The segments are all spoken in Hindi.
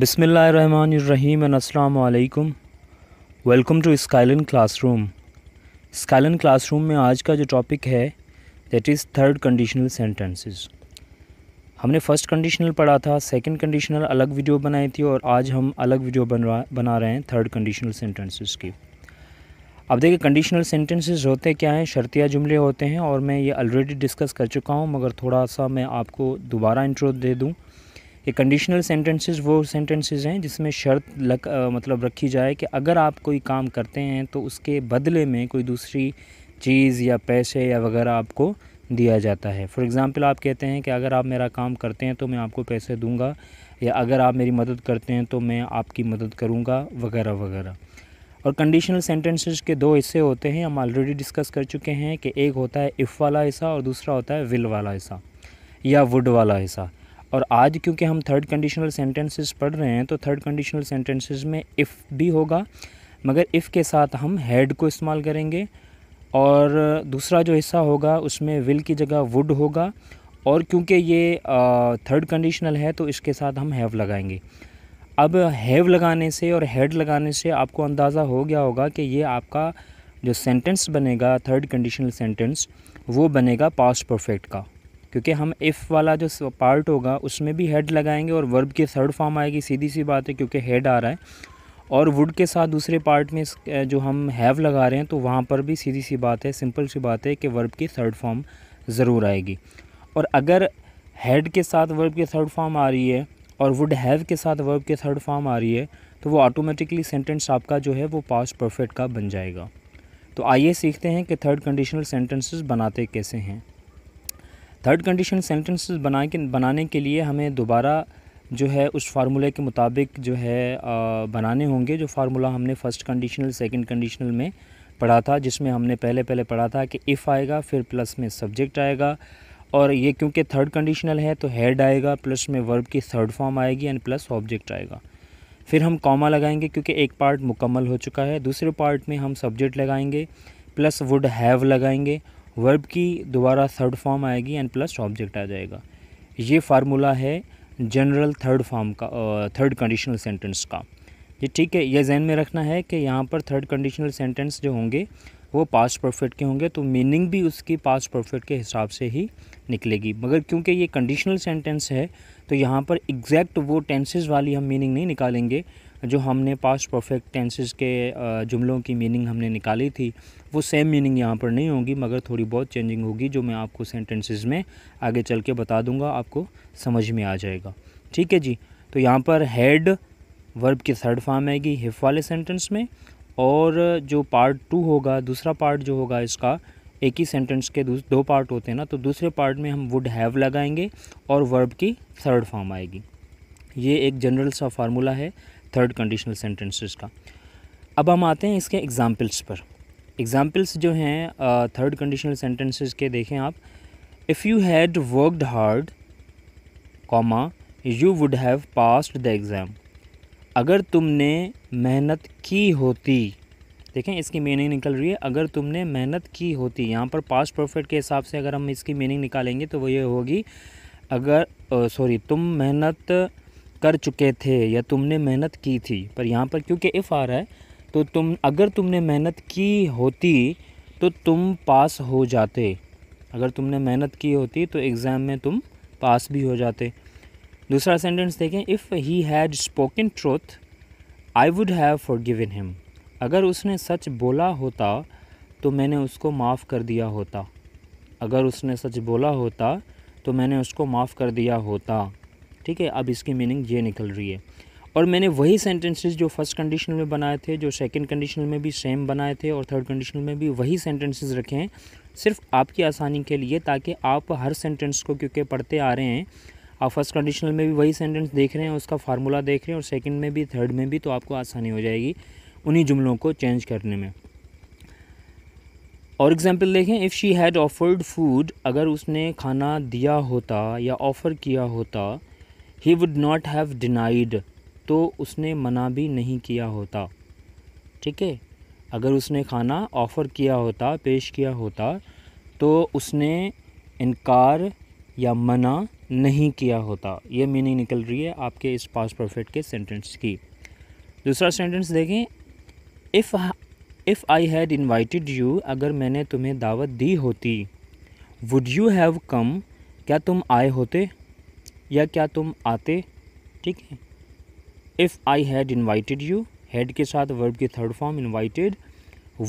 बिसमीम अल्लाम welcome to Skylon classroom Skylon classroom में आज का जो टॉपिक है that is third conditional sentences हमने फ़र्स्ट कंडीशनल पढ़ा था सेकंड कंडीशनल अलग वीडियो बनाई थी और आज हम अलग वीडियो बनवा बना रहे हैं थर्ड कंडीशनल सेंटेंसेस की अब देखिए कंडीशनल सेंटेंसेस होते क्या हैं शर्तिया जुमले होते हैं और मैं ये ऑलरेडी डिस्कस कर चुका हूँ मगर थोड़ा सा मैं आपको दोबारा इंट्रो दे दूँ ये कंडीशनल सेंटेंसेस वो सेंटेंसेस हैं जिसमें शर्त लग आ, मतलब रखी जाए कि अगर आप कोई काम करते हैं तो उसके बदले में कोई दूसरी चीज़ या पैसे या वगैरह आपको दिया जाता है फॉर एग्ज़ाम्पल आप कहते हैं कि अगर आप मेरा काम करते हैं तो मैं आपको पैसे दूंगा या अगर आप मेरी मदद करते हैं तो मैं आपकी मदद करूँगा वगैरह वगैरह और कंडीशनल सेंटेंसेस के दो हिस्से होते हैं हम ऑलरेडी डिस्कस कर चुके हैं कि एक होता है इफ़ वाला हिस्सा और दूसरा होता है विल वाला हिस्सा या वुड वाला हिस्सा और आज क्योंकि हम थर्ड कंडीशनल सेंटेंसेस पढ़ रहे हैं तो थर्ड कंडीशनल सेंटेंसेस में इफ़ भी होगा मगर इफ़ के साथ हम हैड को इस्तेमाल करेंगे और दूसरा जो हिस्सा होगा उसमें विल की जगह वुड होगा और क्योंकि ये थर्ड कंडीशनल है तो इसके साथ हम हैव लगाएंगे अब हैव लगाने से और हेड लगाने से आपको अंदाज़ा हो गया होगा कि ये आपका जो सेंटेंस बनेगा थर्ड कंडीशनल सेंटेंस वो बनेगा पास्ट परफेक्ट का क्योंकि हम इफ़ वाला जो पार्ट होगा उसमें भी हेड लगाएंगे और वर्ब की थर्ड फॉर्म आएगी सीधी सी बात है क्योंकि हेड आ रहा है और वुड के साथ दूसरे पार्ट में जो हम हैव लगा रहे हैं तो वहाँ पर भी सीधी सी बात है सिंपल सी बात है कि वर्ब की थर्ड फॉर्म ज़रूर आएगी और अगर हेड के साथ वर्ब की थर्ड फॉर्म आ रही है और वुड हैव के साथ वर्ब की थर्ड फॉर्म आ रही है तो वो ऑटोमेटिकली सेंटेंस आपका जो है वो पास्ट परफेक्ट का बन जाएगा तो आइए सीखते हैं कि थर्ड कंडीशनल सेंटेंसेस बनाते कैसे हैं थर्ड कंडीशन सेंटेंस बना के बनाने के लिए हमें दोबारा जो है उस फार्मूले के मुताबिक जो है आ, बनाने होंगे जो फार्मूला हमने फ़र्स्ट कंडीशनल सेकंड कंडीशनल में पढ़ा था जिसमें हमने पहले पहले पढ़ा था कि इफ़ आएगा फिर प्लस में सब्जेक्ट आएगा और ये क्योंकि थर्ड कंडीशनल है तो हेड आएगा प्लस में वर्ब की थर्ड फॉर्म आएगी एंड प्लस ऑब्जेक्ट आएगा फिर हम कॉमा लगाएंगे क्योंकि एक पार्ट मुकम्मल हो चुका है दूसरे पार्ट में हम सब्जेक्ट लगाएंगे प्लस वुड हैव लगाएंगे वर्ब की दोबारा थर्ड फॉर्म आएगी एंड प्लस ऑब्जेक्ट आ जाएगा ये फार्मूला है जनरल थर्ड फॉर्म का थर्ड कंडीशनल सेंटेंस का ये ठीक है यह जहन में रखना है कि यहाँ पर थर्ड कंडीशनल सेंटेंस जो होंगे वो पास्ट परफेक्ट के होंगे तो मीनिंग भी उसकी पास्ट परफेक्ट के हिसाब से ही निकलेगी मगर क्योंकि ये कंडीशनल सेंटेंस है तो यहाँ पर एग्जैक्ट वो टेंसेज वाली हम मीनिंग नहीं निकालेंगे जो हमने पास्ट परफेक्ट टेंसेस के जुमलों की मीनिंग हमने निकाली थी वो सेम मीनिंग यहाँ पर नहीं होगी मगर थोड़ी बहुत चेंजिंग होगी जो मैं आपको सेंटेंसेस में आगे चल के बता दूँगा आपको समझ में आ जाएगा ठीक है जी तो यहाँ पर हेड वर्ब की थर्ड फॉर्म आएगी हिफ वाले सेंटेंस में और जो पार्ट टू होगा दूसरा पार्ट जो होगा इसका एक ही सेंटेंस के दो पार्ट होते हैं ना तो दूसरे पार्ट में हम वुड हैव लगाएंगे और वर्ब की थर्ड फॉर्म आएगी ये एक जनरल सा फार्मूला है थर्ड कंडीशनल सेंटेंसेस का अब हम आते हैं इसके एग्ज़ाम्पल्स पर एग्ज़ाम्पल्स जो हैं थर्ड कंडीशनल सेंटेंसेस के देखें आप if you had worked hard comma you would have passed the exam अगर तुमने मेहनत की होती देखें इसकी मीनिंग निकल रही है अगर तुमने मेहनत की होती यहाँ पर पास्ट परफेक्ट के हिसाब से अगर हम इसकी मीनिंग निकालेंगे तो वो ये होगी अगर सॉरी तुम मेहनत कर चुके थे या तुमने मेहनत की थी पर यहाँ पर क्योंकि इफ़ आ रहा है तो तुम अगर तुमने मेहनत की होती तो तुम पास हो जाते अगर तुमने मेहनत की होती तो एग्ज़ाम में तुम पास भी हो जाते दूसरा सेंटेंस देखें if he had spoken truth I would have forgiven him अगर उसने सच बोला होता तो मैंने उसको माफ़ कर दिया होता अगर उसने सच बोला होता तो मैंने उसको माफ़ कर दिया होता ठीक है अब इसकी मीनिंग ये निकल रही है और मैंने वही सेंटेंसेस जो फर्स्ट कंडीशनल में बनाए थे जो सेकंड कंडीशनल में भी सेम बनाए थे और थर्ड कंडीशनल में भी वही सेंटेंसेस रखे हैं सिर्फ आपकी आसानी के लिए ताकि आप हर सेंटेंस को क्योंकि पढ़ते आ रहे हैं आप फर्स्ट कंडीशनल में भी वही सेंटेंस देख रहे हैं उसका फार्मूला देख रहे हैं और सेकेंड में भी थर्ड में भी तो आपको आसानी हो जाएगी उन्हीं जुमलों को चेंज करने में और एग्ज़ाम्पल देखें if she had offered food अगर उसने खाना दिया होता या ऑफ़र किया होता he would not have denied तो उसने मना भी नहीं किया होता ठीक है अगर उसने खाना ऑफ़र किया होता पेश किया होता तो उसने इनकार या मना नहीं किया होता ये मीनिंग निकल रही है आपके इस पास परफेक्ट के सेंटेंस की दूसरा सेंटेंस देखें if if I had invited you अगर मैंने तुम्हें दावत दी होती वुड यू हैव कम क्या तुम आए होते या क्या तुम आते ठीक है if I had invited you had के साथ वर्ब की third form invited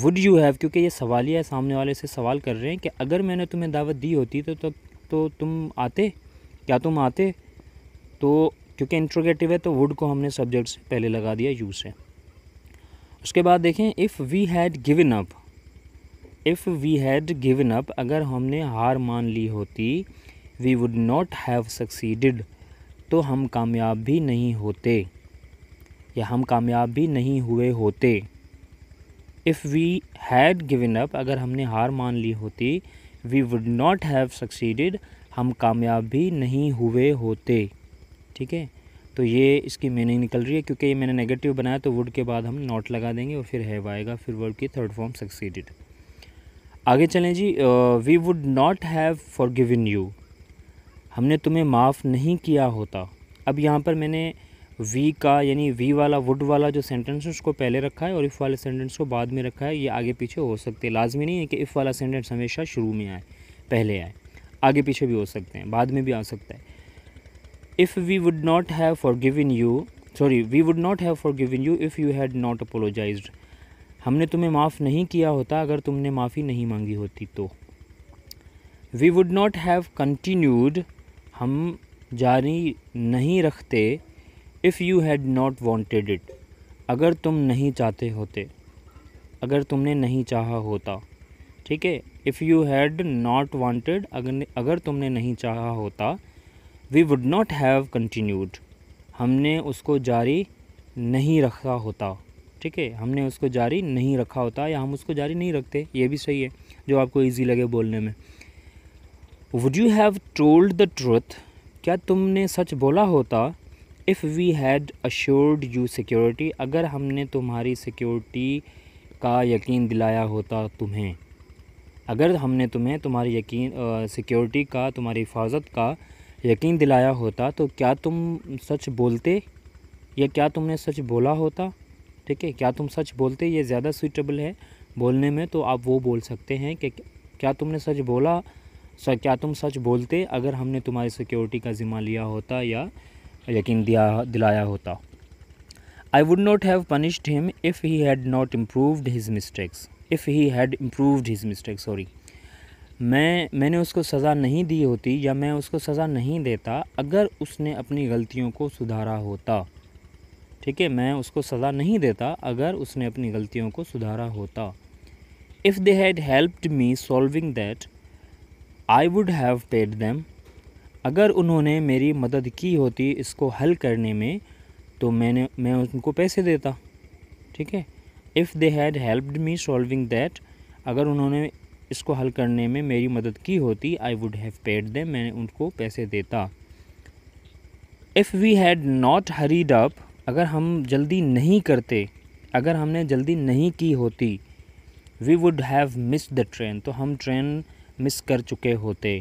would you have क्योंकि ये ही है सामने वाले से सवाल कर रहे हैं कि अगर मैंने तुम्हें दावत दी होती तो तब तो, तो तुम आते क्या तुम आते तो क्योंकि इंट्रोगेटिव है तो वुड को हमने सब्जेक्ट से पहले लगा दिया यू से उसके बाद देखें if we had given up if we had given up अगर हमने हार मान ली होती we would not have succeeded तो हम कामयाब भी नहीं होते या हम कामयाब भी नहीं हुए होते if we had given up अगर हमने हार मान ली होती we would not have succeeded हम कामयाब भी नहीं हुए होते ठीक है तो ये इसकी मीनिंग निकल रही है क्योंकि ये मैंने नेगेटिव बनाया तो वुड के बाद हम नॉट लगा देंगे और फिर हैव आएगा फिर वर्ड की थर्ड फॉर्म सक्सीडिड आगे चलें जी we would not have forgiven you हमने तुम्हें माफ़ नहीं किया होता अब यहाँ पर मैंने वी का यानी वी वाला वुड वाला जो सेंटेंस है उसको पहले रखा है और इफ़ वाले सेंटेंस को बाद में रखा है ये आगे पीछे हो सकते हैं लाजमी नहीं है कि इफ़ वाला सेंटेंस हमेशा शुरू में आए पहले आए आगे पीछे भी हो सकते हैं बाद में भी आ सकता है if we would not have forgiven you sorry we would not have forgiven you if you had not apologise हमने तुम्हें माफ़ नहीं किया होता अगर तुमने माफ़ी नहीं मांगी होती तो we would not have continued हम जारी नहीं रखते if you had not wanted it अगर तुम नहीं चाहते होते अगर तुमने नहीं चाहा होता ठीक है if you had not wanted अगर अगर तुमने नहीं चाहा होता we would not have continued हमने उसको जारी नहीं रखा होता ठीक है हमने उसको जारी नहीं रखा होता या हम उसको जारी नहीं रखते ये भी सही है जो आपको ईजी लगे बोलने में would you have told the truth क्या तुमने सच बोला होता if we had assured you security अगर हमने तुम्हारी सिक्योरिटी का यकीन दिलाया होता तुम्हें अगर हमने तुम्हें तुम्हारी यकीन सिक्योरिटी का तुम्हारी हिफाजत का यकीन दिलाया होता तो क्या तुम सच बोलते या क्या तुमने सच बोला होता ठीक है क्या तुम सच बोलते ये ज़्यादा सूटेबल है बोलने में तो आप वो बोल सकते हैं कि क्या तुमने सच बोला सर क्या तुम सच बोलते अगर हमने तुम्हारी सिक्योरिटी का ज़िम्मा लिया होता या यकीन दिया दिलाया होता I would not have punished him if he had not improved his mistakes if he had improved his mistake sorry मैं मैंने उसको सज़ा नहीं दी होती या मैं उसको सज़ा नहीं देता अगर उसने अपनी गलतियों को सुधारा होता ठीक है मैं उसको सज़ा नहीं देता अगर उसने अपनी गलतियों को सुधारा होता if they had helped me solving that I would have paid them अगर उन्होंने मेरी मदद की होती इसको हल करने में तो मैंने मैं उनको पैसे देता ठीक है if they had helped me solving that अगर उन्होंने इसको हल करने में मेरी मदद की होती I would have paid them मैंने उनको पैसे देता if we had not hurried up अगर हम जल्दी नहीं करते अगर हमने जल्दी नहीं की होती we would have miss the train तो हम ट्रेन मिस कर चुके होते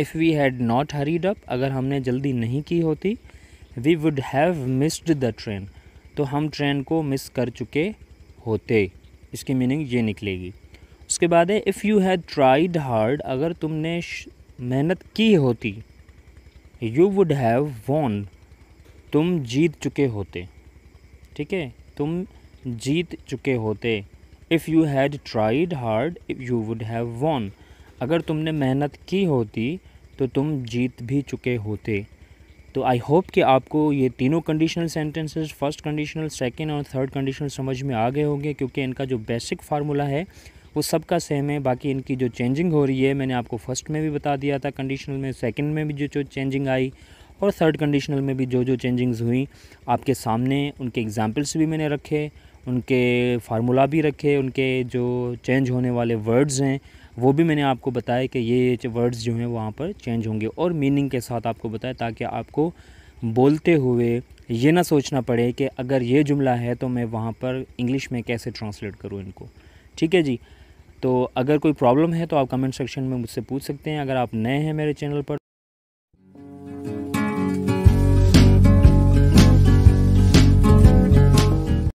if we had not hurried up अगर हमने जल्दी नहीं की होती we would have missed the train तो हम ट्रेन को मिस कर चुके होते इसकी मीनिंग ये निकलेगी उसके बाद है if you had tried hard अगर तुमने मेहनत की होती यू वुड हैव वॉन तुम जीत चुके होते ठीक है तुम जीत चुके होते if you had tried hard you would have won अगर तुमने मेहनत की होती तो तुम जीत भी चुके होते तो आई होप कि आपको ये तीनों conditional sentences first conditional second और थर्ड कंडीशनल समझ में आ गए होंगे क्योंकि इनका जो बेसिक फार्मूला है वो सबका सेम है बाकी इनकी जो चेंजिंग हो रही है मैंने आपको फर्स्ट में भी बता दिया था कंडीशनल में सेकेंड में भी जो जो चेंजिंग आई और थर्ड कंडीशनल में भी जो जो चेंजिंग्स हुई आपके सामने उनके एग्जाम्पल्स भी मैंने रखे उनके फार्मूला भी रखे उनके जो चेंज होने वाले वर्ड्स हैं वो भी मैंने आपको बताया कि ये वर्ड्स जो हैं वहाँ पर चेंज होंगे और मीनिंग के साथ आपको बताया ताकि आपको बोलते हुए ये ना सोचना पड़े कि अगर ये जुमला है तो मैं वहाँ पर इंग्लिश में कैसे ट्रांसलेट करूँ इनको ठीक है जी तो अगर कोई प्रॉब्लम है तो आप कमेंट सेक्शन में मुझसे पूछ सकते हैं अगर आप नए हैं मेरे चैनल पर